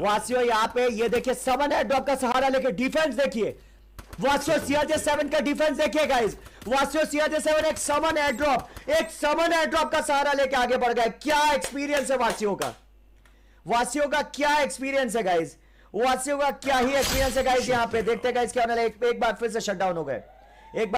वासियो यहाँ पे ये देखिए सेवन है ड्रॉप का सहारा लेके डिफेंस देखिए वासियो सीआरजे सेवन का डिफेंस देखिए गाइज वासियो सीआरजे सेवन एक समन हेड ड्रॉप एक समन हेड ड्रॉप का सहारा लेके आगे बढ़ गए क्या एक्सपीरियंस है वासियों का वासियों का क्या एक्सपीरियंस है गाइज वासियों का क्या ही एक्सपीरियंस है गाइज यहाँ पे देखते गाइज क्या एक, एक बार फिर से शटडाउन हो गए एक